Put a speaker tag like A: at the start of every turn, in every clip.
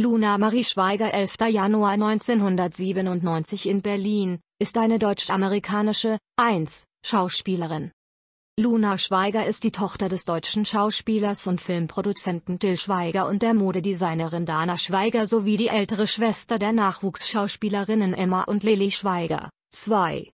A: Luna Marie Schweiger 11. Januar 1997 in Berlin, ist eine deutsch-amerikanische, 1, Schauspielerin. Luna Schweiger ist die Tochter des deutschen Schauspielers und Filmproduzenten Till Schweiger und der Modedesignerin Dana Schweiger sowie die ältere Schwester der Nachwuchsschauspielerinnen Emma und Lilly Schweiger, 2.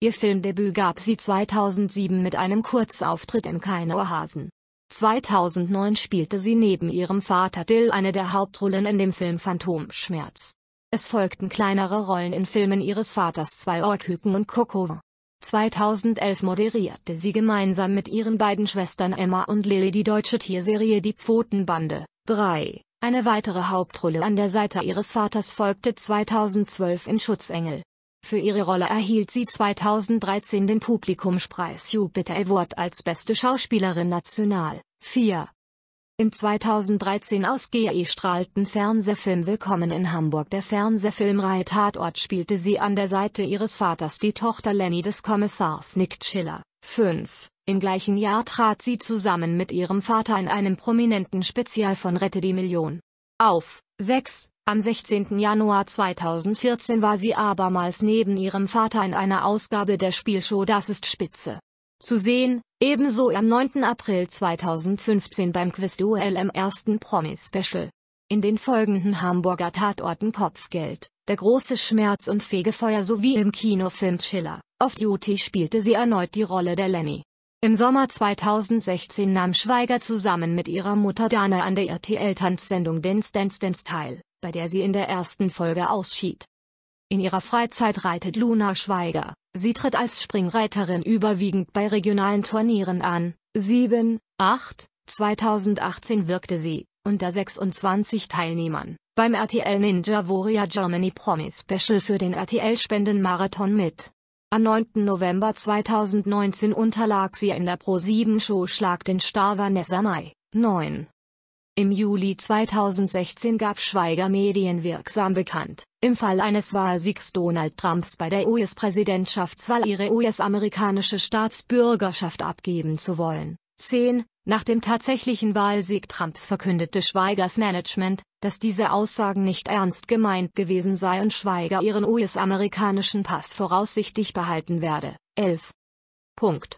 A: Ihr Filmdebüt gab sie 2007 mit einem Kurzauftritt im Ohrhasen. 2009 spielte sie neben ihrem Vater Dill eine der Hauptrollen in dem Film Phantomschmerz. Es folgten kleinere Rollen in Filmen ihres Vaters Zwei Ohrküken und Coco. 2011 moderierte sie gemeinsam mit ihren beiden Schwestern Emma und Lilly die deutsche Tierserie Die Pfotenbande 3. Eine weitere Hauptrolle an der Seite ihres Vaters folgte 2012 in Schutzengel. Für ihre Rolle erhielt sie 2013 den Publikumspreis Jupiter Award als beste Schauspielerin national. 4. Im 2013 aus GE strahlten Fernsehfilm Willkommen in Hamburg der Fernsehfilmreihe Tatort spielte sie an der Seite ihres Vaters die Tochter Lenny des Kommissars Nick Schiller. 5. Im gleichen Jahr trat sie zusammen mit ihrem Vater in einem prominenten Spezial von Rette die Million auf. 6. Am 16. Januar 2014 war sie abermals neben ihrem Vater in einer Ausgabe der Spielshow Das ist Spitze. Zu sehen, ebenso am 9. April 2015 beim Quizduell im ersten Promi-Special. In den folgenden Hamburger Tatorten Kopfgeld, Der große Schmerz und Fegefeuer sowie im Kinofilm Chiller, Off Duty spielte sie erneut die Rolle der Lenny. Im Sommer 2016 nahm Schweiger zusammen mit ihrer Mutter Dana an der RTL-Tanzsendung Dance Dance Dance teil, bei der sie in der ersten Folge ausschied. In ihrer Freizeit reitet Luna Schweiger. Sie tritt als Springreiterin überwiegend bei regionalen Turnieren an. 7, 8, 2018 wirkte sie, unter 26 Teilnehmern, beim RTL Ninja Warrior Germany Promi Special für den RTL Spendenmarathon mit. Am 9. November 2019 unterlag sie in der Pro-7-Show Schlag den Star Vanessa Mai, 9. Im Juli 2016 gab Schweiger medienwirksam bekannt, im Fall eines Wahlsiegs Donald Trumps bei der US-Präsidentschaftswahl ihre US-amerikanische Staatsbürgerschaft abgeben zu wollen. 10. Nach dem tatsächlichen Wahlsieg Trumps verkündete Schweigers Management, dass diese Aussagen nicht ernst gemeint gewesen sei und Schweiger ihren US-amerikanischen Pass voraussichtlich behalten werde. 11. Punkt.